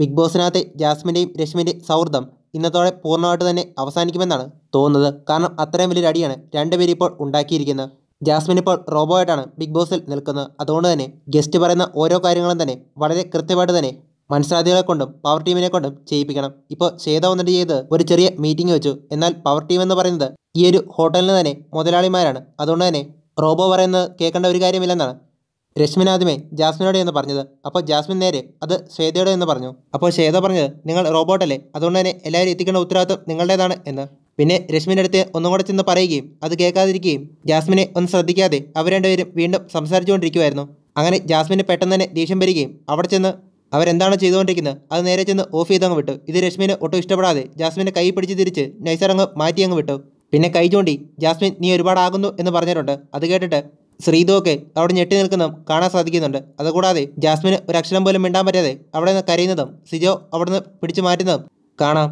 big ബോസിനകത്തെ ജാസ്മിൻ്റെയും രശ്മിൻ്റെയും സൗഹൃദം ഇന്നത്തോടെ പൂർണ്ണമായിട്ട് തന്നെ അവസാനിക്കുമെന്നാണ് തോന്നുന്നത് കാരണം അത്രയും വലിയൊരു അടിയാണ് രണ്ടുപേരും ഇപ്പോൾ ഉണ്ടാക്കിയിരിക്കുന്നത് ജാസ്മിൻ ഇപ്പോൾ റോബോ ആയിട്ടാണ് ബിഗ് ബോസിൽ നിൽക്കുന്നത് അതുകൊണ്ട് തന്നെ ഗസ്റ്റ് പറയുന്ന ഓരോ കാര്യങ്ങളും തന്നെ വളരെ കൃത്യമായിട്ട് തന്നെ മത്സരാർത്ഥികളെ കൊണ്ടും പവർ ടീമിനെ കൊണ്ടും ചെയ്യിപ്പിക്കണം ഇപ്പോൾ ചെയ്ത വന്നിട്ട് ചെയ്ത് ഒരു ചെറിയ മീറ്റിംഗ് വെച്ചു എന്നാൽ പവർ ടീം എന്ന് പറയുന്നത് ഈ ഒരു ഹോട്ടലിന് തന്നെ മുതലാളിമാരാണ് അതുകൊണ്ട് തന്നെ റോബോ പറയുന്നത് കേൾക്കേണ്ട ഒരു കാര്യമില്ലെന്നാണ് രശ്മിൻ ആദ്യമേ എന്ന് പറഞ്ഞത് അപ്പോൾ ജാസ്മിൻ നേരെ അത് ശ്വേതയുടെ എന്ന് പറഞ്ഞു അപ്പോൾ ശ്വേത പറഞ്ഞത് നിങ്ങൾ റോബോട്ടല്ലേ അതുകൊണ്ട് തന്നെ എല്ലാവരും എത്തിക്കേണ്ട ഉത്തരവാദിത്വം നിങ്ങളുടേതാണ് എന്ന് പിന്നെ അടുത്ത് ഒന്നും കൂടെ ചെന്ന് പറയുകയും അത് കേൾക്കാതിരിക്കുകയും ജാസ്മിനെ ഒന്ന് ശ്രദ്ധിക്കാതെ അവർ രണ്ടുപേരും വീണ്ടും സംസാരിച്ചുകൊണ്ടിരിക്കുമായിരുന്നു അങ്ങനെ ജാസ്മിന് പെട്ടെന്ന് തന്നെ ദേഷ്യം വരികയും അവിടെ ചെന്ന് അവരെന്താണ് ചെയ്തുകൊണ്ടിരിക്കുന്നത് അത് നേരെ ചെന്ന് ഓഫ് ചെയ്തങ്ങ് വിട്ടു ഇത് രശ്മിന് ഒട്ടും ഇഷ്ടപ്പെടാതെ ജാസ്മിനെ കൈ പിടിച്ച് തിരിച്ച് നൈസറങ്ങ് മാറ്റി അങ്ങ് വിട്ടു പിന്നെ കൈ ചൂണ്ടി ജാസ്മിൻ നീ ഒരുപാടാകുന്നു എന്ന് പറഞ്ഞിട്ടുണ്ട് അത് കേട്ടിട്ട് ശ്രീതുവൊക്കെ അവിടെ ഞെട്ടി നിൽക്കുന്നതും കാണാൻ സാധിക്കുന്നുണ്ട് അതുകൂടാതെ ജാസ്മിന് ഒരക്ഷരം പോലും മിണ്ടാൻ പറ്റാതെ അവിടെ നിന്ന് കരയുന്നതും സിജോ അവിടെ നിന്ന് പിടിച്ചു മാറ്റുന്നതും കാണാം